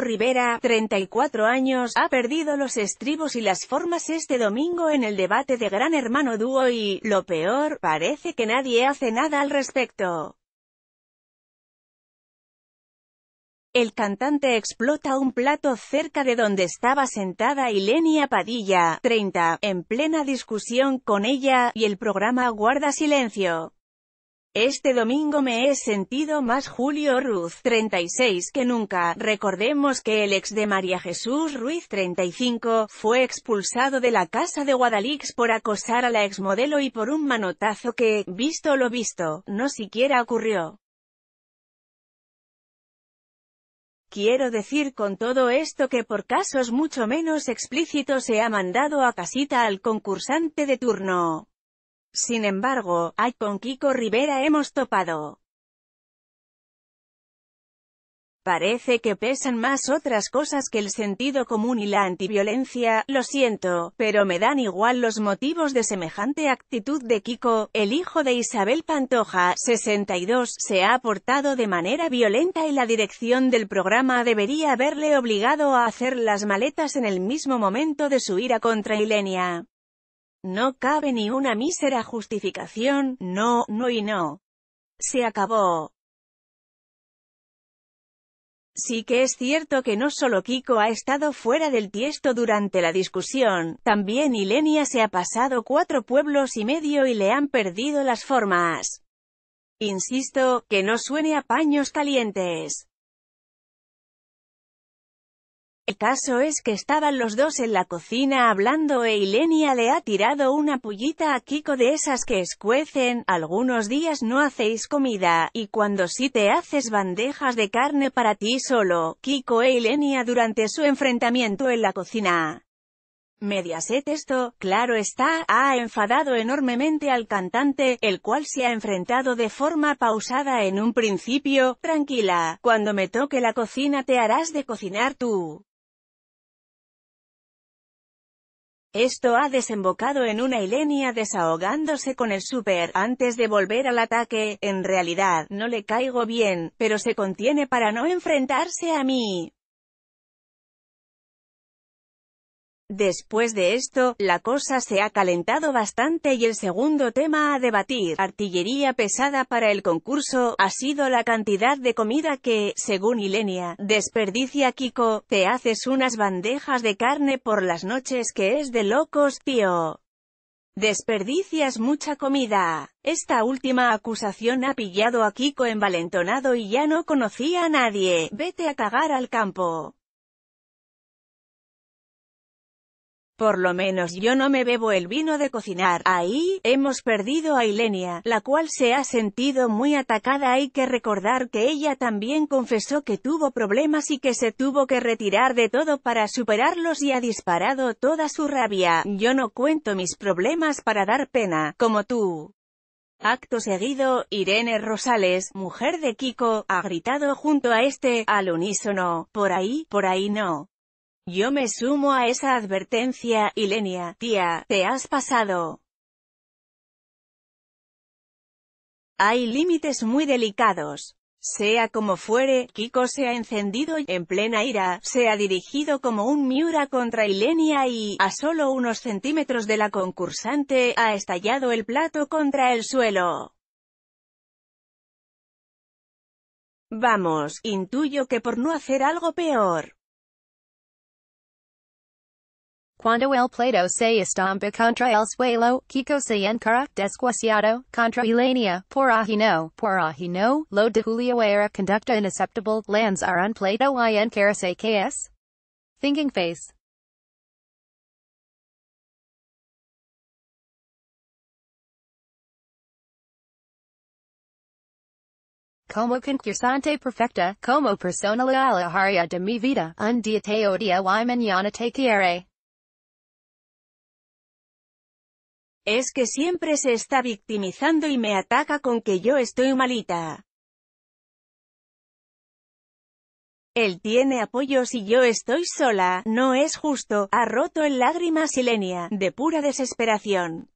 Rivera, 34 años, ha perdido los estribos y las formas este domingo en el debate de Gran Hermano Dúo y, lo peor, parece que nadie hace nada al respecto. El cantante explota un plato cerca de donde estaba sentada Ilenia Padilla, 30, en plena discusión con ella, y el programa guarda silencio. Este domingo me he sentido más Julio Ruiz, 36, que nunca. Recordemos que el ex de María Jesús Ruiz, 35, fue expulsado de la casa de Guadalix por acosar a la exmodelo y por un manotazo que, visto lo visto, no siquiera ocurrió. Quiero decir con todo esto que por casos mucho menos explícitos se ha mandado a casita al concursante de turno. Sin embargo, hay con Kiko Rivera hemos topado. Parece que pesan más otras cosas que el sentido común y la antiviolencia, lo siento, pero me dan igual los motivos de semejante actitud de Kiko, el hijo de Isabel Pantoja, 62, se ha portado de manera violenta y la dirección del programa debería haberle obligado a hacer las maletas en el mismo momento de su ira contra Ilenia. No cabe ni una mísera justificación, no, no y no. Se acabó. Sí que es cierto que no solo Kiko ha estado fuera del tiesto durante la discusión, también Ilenia se ha pasado cuatro pueblos y medio y le han perdido las formas. Insisto, que no suene a paños calientes. El caso es que estaban los dos en la cocina hablando e Ilenia le ha tirado una pullita a Kiko de esas que escuecen, algunos días no hacéis comida, y cuando sí te haces bandejas de carne para ti solo, Kiko e Ilenia durante su enfrentamiento en la cocina. Mediaset esto, claro está, ha enfadado enormemente al cantante, el cual se ha enfrentado de forma pausada en un principio, tranquila, cuando me toque la cocina te harás de cocinar tú. Esto ha desembocado en una Ilenia desahogándose con el Super, antes de volver al ataque, en realidad, no le caigo bien, pero se contiene para no enfrentarse a mí. Después de esto, la cosa se ha calentado bastante y el segundo tema a debatir, artillería pesada para el concurso, ha sido la cantidad de comida que, según Ilenia, desperdicia Kiko, te haces unas bandejas de carne por las noches que es de locos, tío. Desperdicias mucha comida. Esta última acusación ha pillado a Kiko envalentonado y ya no conocía a nadie. Vete a cagar al campo. Por lo menos yo no me bebo el vino de cocinar. Ahí, hemos perdido a Ilenia, la cual se ha sentido muy atacada. Hay que recordar que ella también confesó que tuvo problemas y que se tuvo que retirar de todo para superarlos y ha disparado toda su rabia. Yo no cuento mis problemas para dar pena, como tú. Acto seguido, Irene Rosales, mujer de Kiko, ha gritado junto a este, al unísono, por ahí, por ahí no. Yo me sumo a esa advertencia, Ilenia, tía, te has pasado. Hay límites muy delicados. Sea como fuere, Kiko se ha encendido y, en plena ira, se ha dirigido como un Miura contra Ilenia y, a solo unos centímetros de la concursante, ha estallado el plato contra el suelo. Vamos, intuyo que por no hacer algo peor. Cuando el plato se estampa contra el suelo, Kiko se encara desquiciado, contra Elenia, por ajino, por ajino, lo de Julio era conducta inacceptable, lands are on plato y encara se ks. Thinking face. como concursante perfecta, como persona leal a de mi vida, un dia te odia y mañana te quiere. Es que siempre se está victimizando y me ataca con que yo estoy malita. Él tiene apoyo si yo estoy sola, no es justo, ha roto en lágrimas Silenia, de pura desesperación.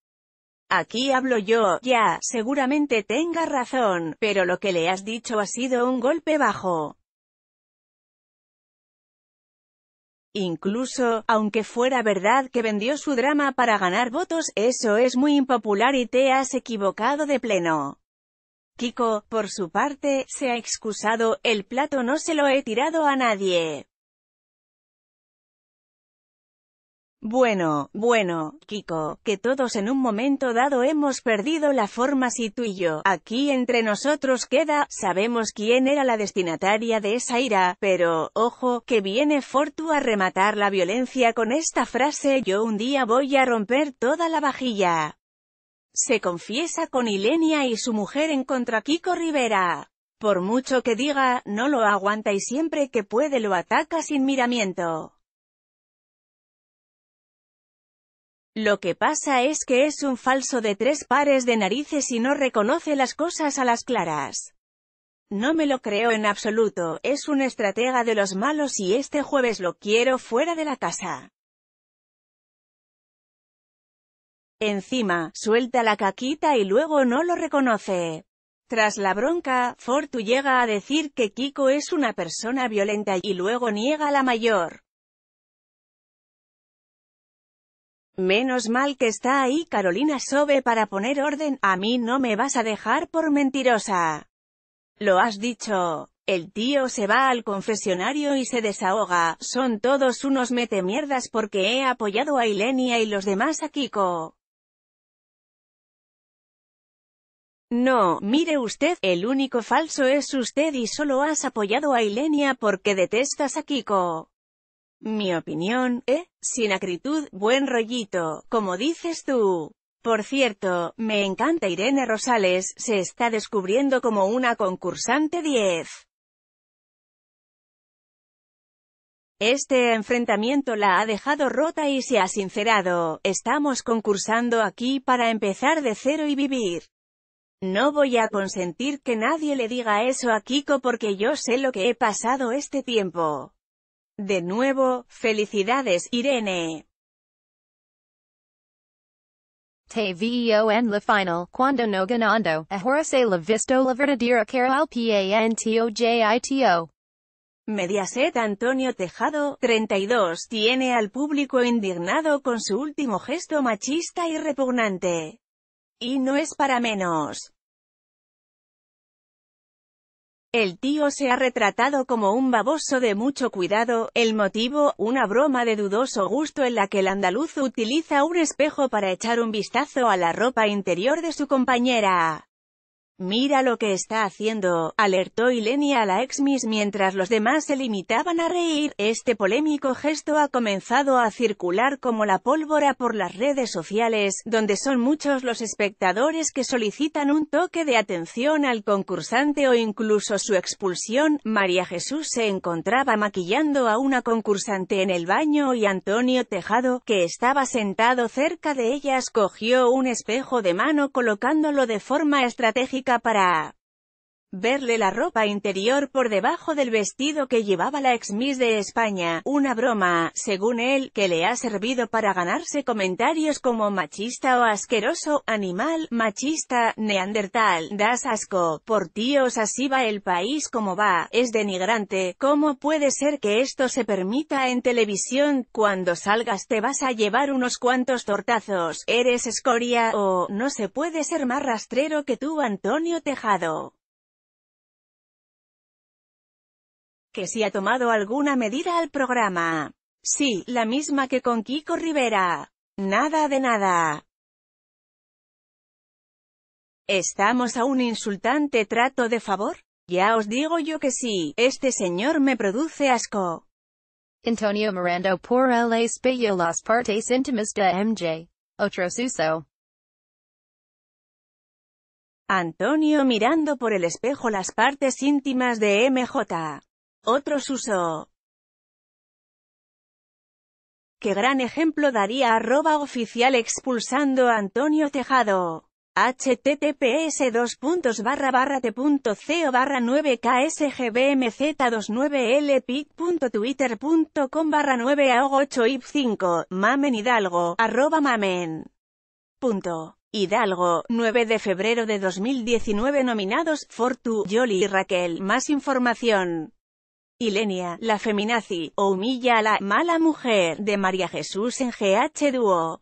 Aquí hablo yo, ya, seguramente tenga razón, pero lo que le has dicho ha sido un golpe bajo. Incluso, aunque fuera verdad que vendió su drama para ganar votos, eso es muy impopular y te has equivocado de pleno. Kiko, por su parte, se ha excusado, el plato no se lo he tirado a nadie. Bueno, bueno, Kiko, que todos en un momento dado hemos perdido la forma si tú y yo, aquí entre nosotros queda, sabemos quién era la destinataria de esa ira, pero, ojo, que viene Fortu a rematar la violencia con esta frase yo un día voy a romper toda la vajilla. Se confiesa con Ilenia y su mujer en contra Kiko Rivera. Por mucho que diga, no lo aguanta y siempre que puede lo ataca sin miramiento. Lo que pasa es que es un falso de tres pares de narices y no reconoce las cosas a las claras. No me lo creo en absoluto, es un estratega de los malos y este jueves lo quiero fuera de la casa. Encima, suelta la caquita y luego no lo reconoce. Tras la bronca, Fortu llega a decir que Kiko es una persona violenta y luego niega a la mayor. Menos mal que está ahí Carolina Sobe para poner orden, a mí no me vas a dejar por mentirosa. Lo has dicho. El tío se va al confesionario y se desahoga, son todos unos metemierdas porque he apoyado a Ilenia y los demás a Kiko. No, mire usted, el único falso es usted y solo has apoyado a Ilenia porque detestas a Kiko. Mi opinión, ¿eh? Sin acritud, buen rollito, como dices tú. Por cierto, me encanta Irene Rosales, se está descubriendo como una concursante 10. Este enfrentamiento la ha dejado rota y se ha sincerado, estamos concursando aquí para empezar de cero y vivir. No voy a consentir que nadie le diga eso a Kiko porque yo sé lo que he pasado este tiempo. De nuevo, felicidades, Irene. Te veo en la final, cuando no ganando, ahora se la visto la verdadera cara al pantojito. Mediaset Antonio Tejado, 32, tiene al público indignado con su último gesto machista y repugnante. Y no es para menos. El tío se ha retratado como un baboso de mucho cuidado, el motivo, una broma de dudoso gusto en la que el andaluz utiliza un espejo para echar un vistazo a la ropa interior de su compañera. Mira lo que está haciendo, alertó Ilenia a la ex Miss mientras los demás se limitaban a reír. Este polémico gesto ha comenzado a circular como la pólvora por las redes sociales, donde son muchos los espectadores que solicitan un toque de atención al concursante o incluso su expulsión. María Jesús se encontraba maquillando a una concursante en el baño y Antonio Tejado, que estaba sentado cerca de ellas, cogió un espejo de mano colocándolo de forma estratégica música para verle la ropa interior por debajo del vestido que llevaba la ex Miss de España, una broma, según él, que le ha servido para ganarse comentarios como machista o asqueroso, animal, machista, neandertal, das asco, por tíos así va el país como va, es denigrante, ¿cómo puede ser que esto se permita en televisión, cuando salgas te vas a llevar unos cuantos tortazos, eres escoria, o, no se puede ser más rastrero que tú Antonio Tejado. que si ha tomado alguna medida al programa. Sí, la misma que con Kiko Rivera. Nada de nada. ¿Estamos a un insultante trato de favor? Ya os digo yo que sí, este señor me produce asco. Antonio mirando por el espejo las partes íntimas de MJ. Otro suso. Antonio mirando por el espejo las partes íntimas de MJ. Otros uso. Qué gran ejemplo daría arroba oficial expulsando a Antonio Tejado. https 2 t.co barra 9 ksgbmz 29 lpictwittercom barra 9 a 8 ip 5 mamen hidalgo arroba mamen punto Hidalgo, 9 de febrero de 2019 nominados, Fortu, Yoli y Raquel. Más información. Ilenia, la feminazi, o humilla a la mala mujer, de María Jesús en GH Duo.